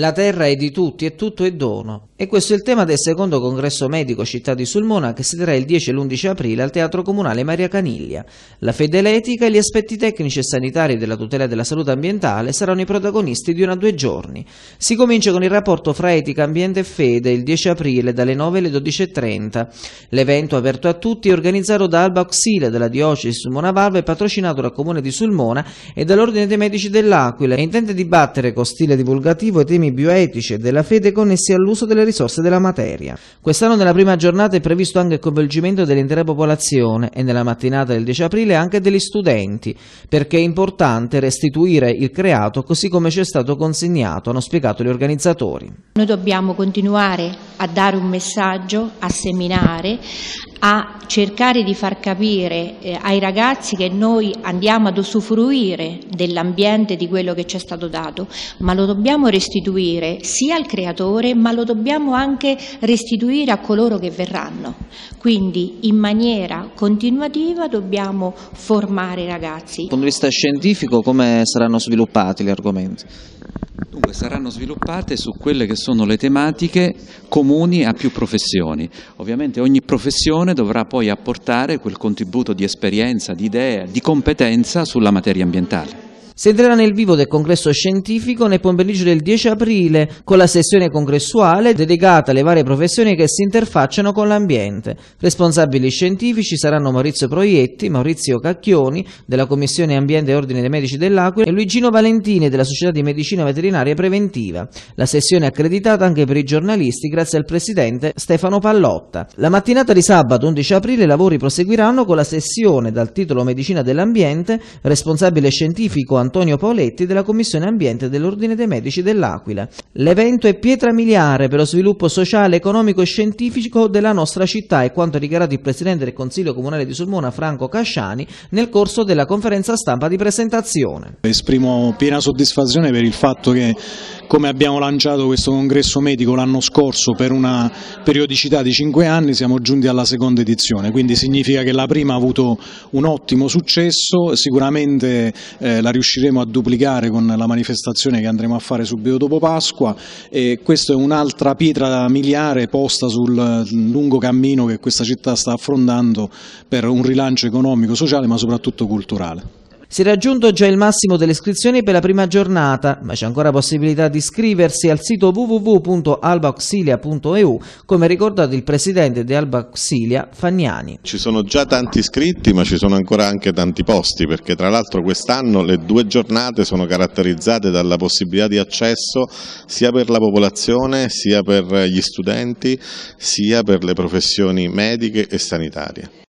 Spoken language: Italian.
La terra è di tutti e tutto è dono. E questo è il tema del secondo congresso medico Città di Sulmona che si terrà il 10 e l'11 aprile al Teatro Comunale Maria Caniglia. La fedele etica e gli aspetti tecnici e sanitari della tutela della salute ambientale saranno i protagonisti di una o due giorni. Si comincia con il rapporto fra etica, ambiente e fede il 10 aprile dalle 9 alle 12.30. L'evento aperto a tutti è organizzato da Alba Auxile della diocesi Sulmona Valve e patrocinato dal Comune di Sulmona e dall'Ordine dei Medici dell'Aquila e intende dibattere con stile divulgativo e temi temi bioetici e della fede connessi all'uso delle risorse della materia. Quest'anno nella prima giornata è previsto anche il coinvolgimento dell'intera popolazione e nella mattinata del 10 aprile anche degli studenti, perché è importante restituire il creato così come ci è stato consegnato, hanno spiegato gli organizzatori. Noi dobbiamo continuare a dare un messaggio, a seminare, a cercare di far capire eh, ai ragazzi che noi andiamo ad usufruire dell'ambiente, di quello che ci è stato dato, ma lo dobbiamo restituire sia al creatore, ma lo dobbiamo anche restituire a coloro che verranno. Quindi in maniera continuativa dobbiamo formare i ragazzi. Dal punto di vista scientifico come saranno sviluppati gli argomenti? Dunque saranno sviluppate su quelle che sono le tematiche comuni a più professioni. Ovviamente ogni professione dovrà poi apportare quel contributo di esperienza, di idea, di competenza sulla materia ambientale. Si entrerà nel vivo del congresso scientifico nel pomeriggio del 10 aprile con la sessione congressuale dedicata alle varie professioni che si interfacciano con l'ambiente. Responsabili scientifici saranno Maurizio Proietti, Maurizio Cacchioni della Commissione Ambiente e Ordine dei Medici dell'Aquila e Luigino Valentini della Società di Medicina Veterinaria Preventiva. La sessione è accreditata anche per i giornalisti grazie al presidente Stefano Pallotta. La mattinata di sabato 11 aprile i lavori proseguiranno con la sessione dal titolo Medicina dell'Ambiente, responsabile scientifico Antonio Antonio Paoletti della Commissione Ambiente dell'Ordine dei Medici dell'Aquila. L'evento è pietra miliare per lo sviluppo sociale, economico e scientifico della nostra città e quanto ha dichiarato il Presidente del Consiglio Comunale di Sulmona Franco Casciani nel corso della conferenza stampa di presentazione. Esprimo piena soddisfazione per il fatto che come abbiamo lanciato questo congresso medico l'anno scorso per una periodicità di 5 anni siamo giunti alla seconda edizione, quindi significa che la prima ha avuto un ottimo successo, sicuramente eh, la riusciremo a duplicare con la manifestazione che andremo a fare subito dopo Pasqua e questa è un'altra pietra miliare posta sul lungo cammino che questa città sta affrontando per un rilancio economico, sociale ma soprattutto culturale. Si è raggiunto già il massimo delle iscrizioni per la prima giornata, ma c'è ancora possibilità di iscriversi al sito www.albaauxilia.eu, come ha ricordato il presidente di Alba Auxilia, Fagnani. Ci sono già tanti iscritti, ma ci sono ancora anche tanti posti, perché tra l'altro quest'anno le due giornate sono caratterizzate dalla possibilità di accesso sia per la popolazione, sia per gli studenti, sia per le professioni mediche e sanitarie.